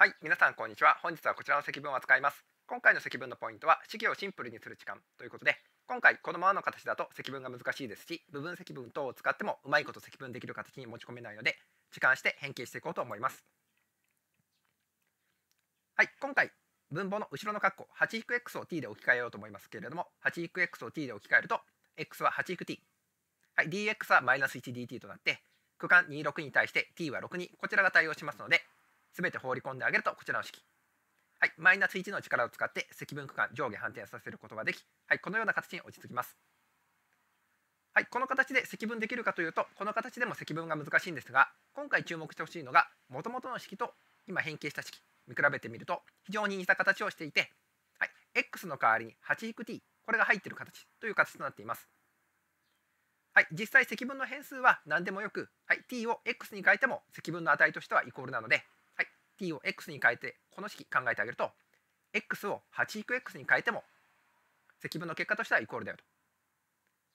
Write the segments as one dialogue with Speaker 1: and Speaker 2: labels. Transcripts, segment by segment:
Speaker 1: はい皆さんこんにちは本日はこちらの積分を扱います今回の積分のポイントは式をシンプルにする時間ということで今回このままの形だと積分が難しいですし部分積分等を使ってもうまいこと積分できる形に持ち込めないので時間して変形していこうと思いますはい今回分母の後ろの括弧 8-x を t で置き換えようと思いますけれども 8-x を t で置き換えると x は 8-t はい dx は -1dt となって区間26に対して t は6にこちらが対応しますので全て放り込んであげるとこちらの式はい、マイナス1の力を使って積分区間上下反転させることができ、はい、このような形に落ち着きます。はい、この形で積分できるかというとこの形でも積分が難しいんですが今回注目してほしいのがもともとの式と今変形した式見比べてみると非常に似た形をしていて、はい、x の代わりに 8-t これが入っている形という形となっています。はい、実際積分の変数は何でもよく、はい、t を x に変えても積分の値としてはイコールなので t を x に変えてこの式考えてあげると x を 8-x に変えても積分の結果としてはイコールだよと。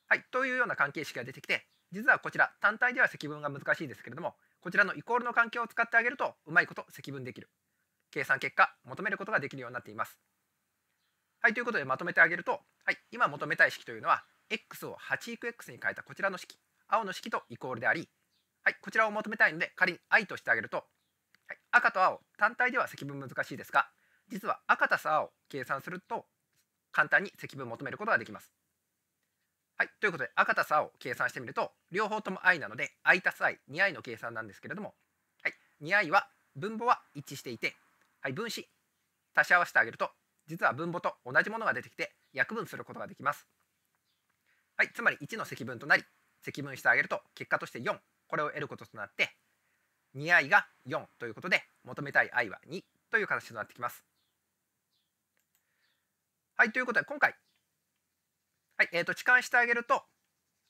Speaker 1: はい、というような関係式が出てきて実はこちら単体では積分が難しいですけれどもこちらのイコールの関係を使ってあげるとうまいこと積分できる計算結果求めることができるようになっています。はい、ということでまとめてあげると、はい、今求めたい式というのは x を 8x に変えたこちらの式青の式とイコールであり、はい、こちらを求めたいので仮に i としてあげると赤と青単体では積分難しいですが実は赤たす青を計算すると簡単に積分を求めることができます。はい、ということで赤たす青を計算してみると両方とも i なので i たす i2i の計算なんですけれども、はい、2i は分母は一致していて、はい、分子足し合わせてあげると実は分母と同じものが出てきて約分することができます。はい、つまり1の積分となり積分してあげると結果として4これを得ることとなって2愛が4ということで求めたい愛は2という形となってきます。はいということで今回、はいえー、と置換してあげると,、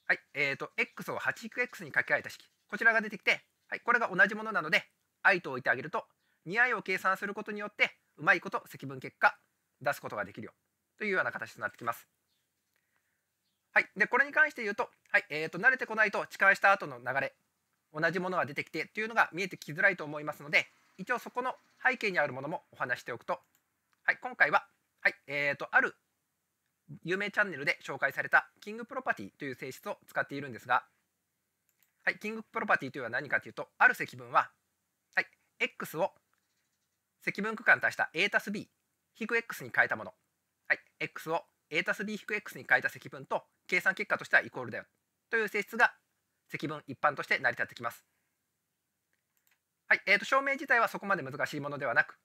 Speaker 1: はいえー、と x を 8x に掛け合えた式こちらが出てきて、はい、これが同じものなので愛と置いてあげると 2i を計算することによってうまいこと積分結果出すことができるよというような形となってきます。はい、でこれに関して言うと,、はいえー、と慣れてこないと置換した後の流れ同じものが出てきてというのが見えてきづらいと思いますので一応そこの背景にあるものもお話しておくと、はい、今回は、はいえーと、ある有名チャンネルで紹介されたキングプロパティという性質を使っているんですが、はい、キングプロパティというのは何かというとある積分は、はい、x を積分区間足した a たす b 引く x に変えたもの、はい、x を a たす b 引く x に変えた積分と計算結果としてはイコールだよという性質が積分一般として成り立ってきます。はいえーと、証明自体はそこまで難しいものではなく、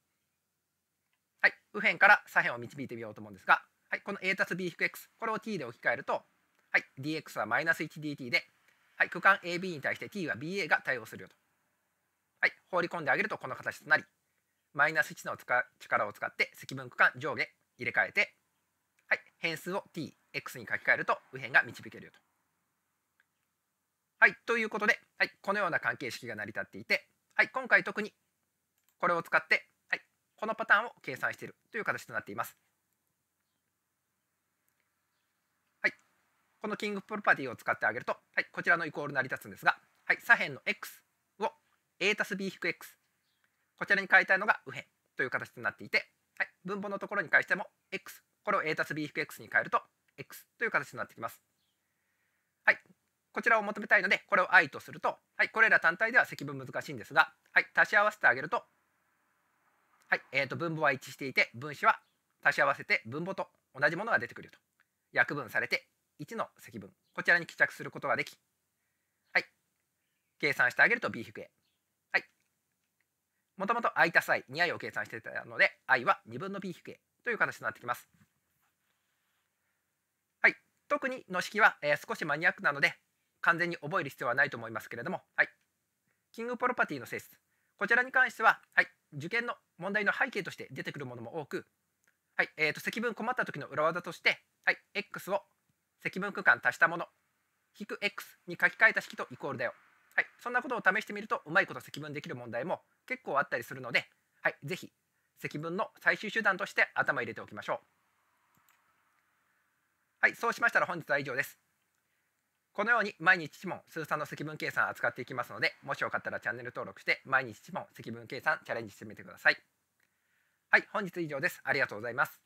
Speaker 1: はい、右辺から左辺を導いてみようと思うんですが、はい、この a たす b-x これを t で置き換えると、はい、dx は -1dt で、はい、区間 ab に対して t は ba が対応するよと、はい、放り込んであげるとこの形となり -1 の力を使って積分区間上下入れ替えて、はい、変数を tx に書き換えると右辺が導けるよと。はい、ということで、はい、このような関係式が成り立っていて、はい、今回特にこれを使って、はい、このパターンを計算しているという形となっています。はい、このキングプロパティを使ってあげると、はい、こちらのイコール成り立つんですが、はい、左辺の x を a たす b-x こちらに変えたいのが右辺という形となっていて、はい、分母のところに返しても x これを a たす b-x に変えると x という形になってきます。こちらを求めたいのでこれを i とすると、はい、これら単体では積分難しいんですが、はい、足し合わせてあげると,、はいえー、と分母は一致していて分子は足し合わせて分母と同じものが出てくると約分されて1の積分こちらに帰着することができ、はい、計算してあげると b-a はいもともと i たす i2i を計算してたので i は2分の b-a という形になってきます特にの式は、えー、少しマニアックなので完全に覚える必要はないと思いますけれども、はい、キングプロパティの性質こちらに関しては、はい、受験の問題の背景として出てくるものも多く、はいえーと、積分困った時の裏技として、はい、x を積分区間足したもの引く x に書き換えた式とイコールだよ、はい、そんなことを試してみるとうまいこと積分できる問題も結構あったりするので、はい、ぜひ積分の最終手段として頭入れておきましょう。はい、そうしましたら本日は以上です。このように毎日1問数3の積分計算を扱っていきますのでもしよかったらチャンネル登録して毎日1問積分計算チャレンジしてみてくださいはい本日以上ですありがとうございます